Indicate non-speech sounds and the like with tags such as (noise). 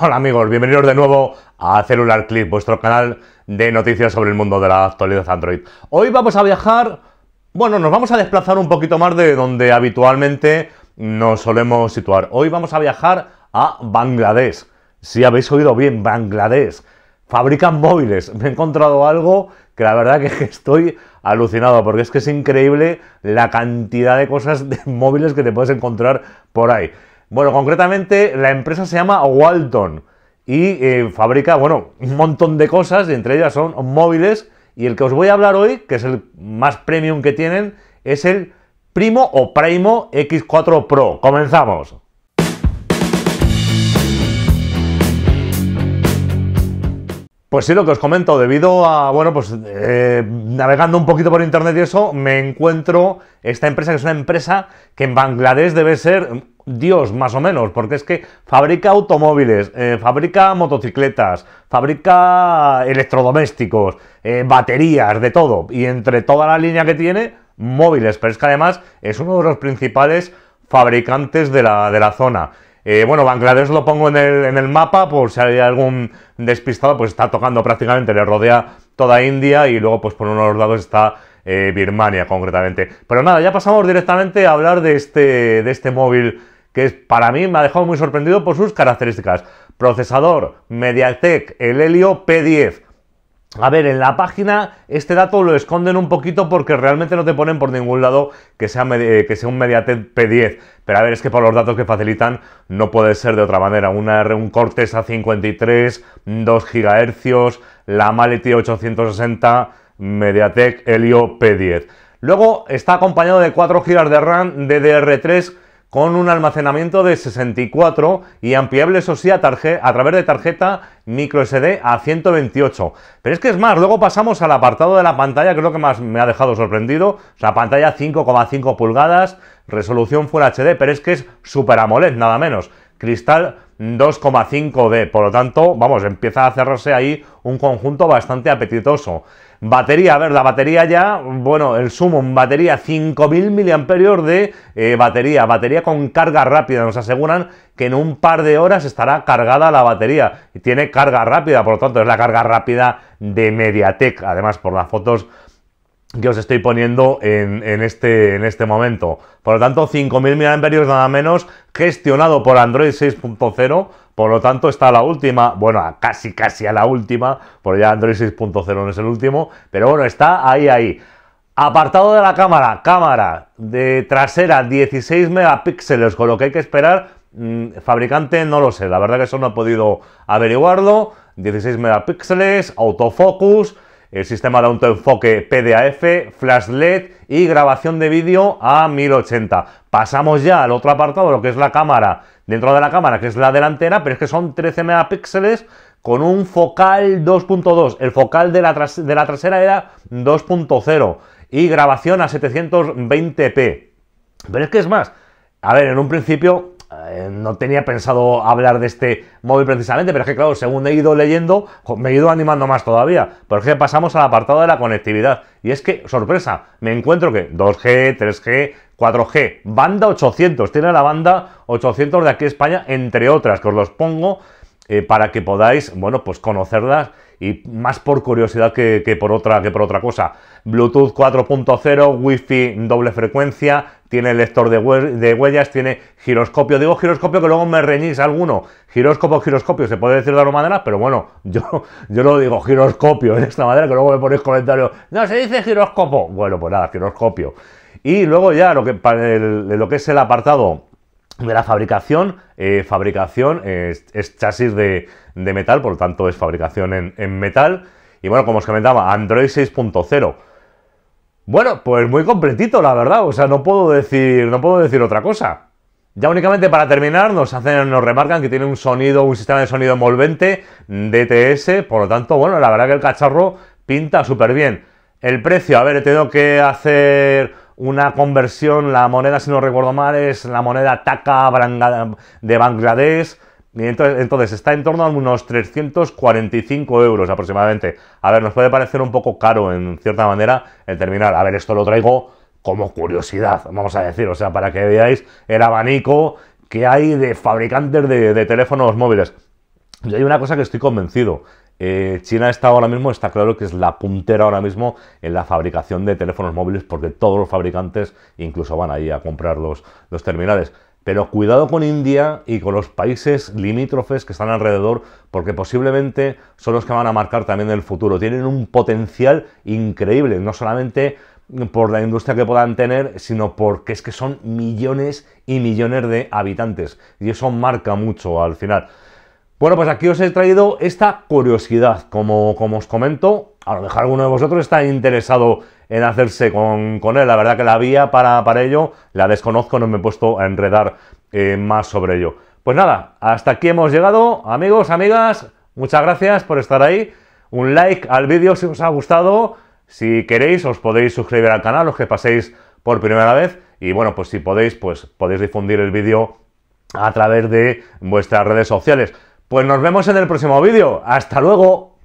Hola amigos, bienvenidos de nuevo a celular Clip, vuestro canal de noticias sobre el mundo de la actualidad Android. Hoy vamos a viajar, bueno, nos vamos a desplazar un poquito más de donde habitualmente nos solemos situar. Hoy vamos a viajar a Bangladesh. Si habéis oído bien, Bangladesh. Fabrican móviles. Me he encontrado algo que la verdad que (laughs) estoy alucinado, porque es que es increíble la cantidad de cosas de móviles que te puedes encontrar por ahí. Bueno, concretamente la empresa se llama Walton y eh, fabrica, bueno, un montón de cosas, entre ellas son móviles y el que os voy a hablar hoy, que es el más premium que tienen, es el Primo o Primo X4 Pro. Comenzamos. Pues sí, lo que os comento, debido a, bueno, pues eh, navegando un poquito por internet y eso, me encuentro esta empresa que es una empresa que en Bangladesh debe ser Dios, más o menos, porque es que fabrica automóviles, eh, fabrica motocicletas, fabrica electrodomésticos, eh, baterías, de todo. Y entre toda la línea que tiene, móviles, pero es que además es uno de los principales fabricantes de la, de la zona. Eh, bueno, Bangladesh lo pongo en el, mapa, por si hay algún despistado, pues está tocando prácticamente, le rodea toda India y luego pues por uno de los lados está eh, Birmania concretamente. Pero nada, ya pasamos directamente a hablar de este, de este móvil que para mí me ha dejado muy sorprendido por sus características. Procesador MediaTek, el Helio P10, a ver, en la página este dato lo esconden un poquito porque realmente no te ponen por ningún lado que sea, eh, que sea un Mediatek P10. Pero a ver, es que por los datos que facilitan no puede ser de otra manera. Una, un Cortes A53, 2 GHz, la Maleti 860, Mediatek Helio P10. Luego está acompañado de 4 GB de RAM DDR3 con un almacenamiento de 64 y ampliable, eso sí, a, a través de tarjeta microSD a 128. Pero es que es más, luego pasamos al apartado de la pantalla, que es lo que más me ha dejado sorprendido. O sea, pantalla 5,5 pulgadas, resolución Full HD, pero es que es Super AMOLED, nada menos. Cristal 2,5D. Por lo tanto, vamos, empieza a cerrarse ahí un conjunto bastante apetitoso. Batería, a ver, la batería ya, bueno, el sumo batería 5000 mAh de eh, batería, batería con carga rápida, nos aseguran que en un par de horas estará cargada la batería y tiene carga rápida, por lo tanto es la carga rápida de Mediatek, además por las fotos que os estoy poniendo en, este, en este momento. Por lo tanto, 5.000 mAh nada menos, gestionado por Android 6.0, por lo tanto está la última, bueno, casi casi a la última, porque ya Android 6.0 no es el último, pero bueno, está ahí, ahí. Apartado de la cámara, cámara de trasera 16 megapíxeles, con lo que hay que esperar. Mm, fabricante no lo sé, la verdad que eso no he podido averiguarlo. 16 megapíxeles, autofocus, el sistema de autoenfoque PDAF, flash LED y grabación de vídeo a 1080. Pasamos ya al otro apartado, lo que es la cámara, dentro de la cámara, que es la delantera, pero es que son 13 megapíxeles con un focal 2.2. El focal de la, de la trasera era 2.0 y grabación a 720p. Pero es que es más, a ver, en un principio eh, no tenía pensado hablar de este móvil precisamente, pero es que claro, según he ido leyendo, me he ido animando más todavía. Porque pasamos al apartado de la conectividad. Y es que, sorpresa, me encuentro que 2G, 3G, 4G, banda 800, tiene la banda 800 de aquí España, entre otras, que os los pongo eh, para que podáis, bueno, pues conocerlas y más por curiosidad que, por, otra, que por otra cosa. Bluetooth 4.0, Wi-Fi doble frecuencia, tiene lector de, huellas, tiene giroscopio. Digo giroscopio que luego me reñís alguno. Giroscopio, giroscopio, se puede decir de alguna manera, pero bueno, (laughs) yo, yo no digo giroscopio en esta manera, que luego me ponéis comentarios, no, se dice giroscopo. Bueno, pues nada, giroscopio. Y luego ya lo que, lo que es el apartado de la fabricación, eh, fabricación es, chasis de, de, metal, por lo tanto es fabricación en, en metal. Y bueno, como os comentaba, Android 6.0. Bueno, pues muy completito, la verdad. O sea, no puedo decir, no puedo decir otra cosa. Ya únicamente para terminar, nos hacen, nos remarcan que tiene un sonido, un sistema de sonido envolvente, DTS, por lo tanto, bueno, la verdad que el cacharro pinta súper bien. El precio, a ver, he tenido que hacer una conversión, la moneda, si no recuerdo mal, es la moneda Taka de Bangladesh, entonces está en torno a unos 345 euros aproximadamente. A ver, nos puede parecer un poco caro en cierta manera el terminal. A ver, esto lo traigo como curiosidad, vamos a decir, o sea, para que veáis el abanico que hay de fabricantes de, teléfonos móviles. Y hay una cosa que estoy convencido. Eh, China está ahora mismo, está claro que es la puntera ahora mismo en la fabricación de teléfonos móviles porque todos los fabricantes incluso van ahí a comprar los terminales. Pero cuidado con India y con los países limítrofes que están alrededor, porque posiblemente son los que van a marcar también el futuro. Tienen un potencial increíble, no solamente por la industria que puedan tener, sino porque es que son millones y millones de habitantes. Y eso marca mucho al final. Bueno, pues aquí os he traído esta curiosidad. Como, como os comento, a lo mejor alguno de vosotros está interesado en hacerse con, él. La verdad que la vía para, para, ello la desconozco, no me he puesto a enredar eh, más sobre ello. Pues nada, hasta aquí hemos llegado. Amigos, amigas, muchas gracias por estar ahí. Un like al vídeo si os ha gustado. Si queréis, os podéis suscribir al canal, los que paséis por primera vez. Y bueno, pues si podéis, pues podéis difundir el vídeo a través de vuestras redes sociales. Pues nos vemos en el próximo vídeo. ¡Hasta luego!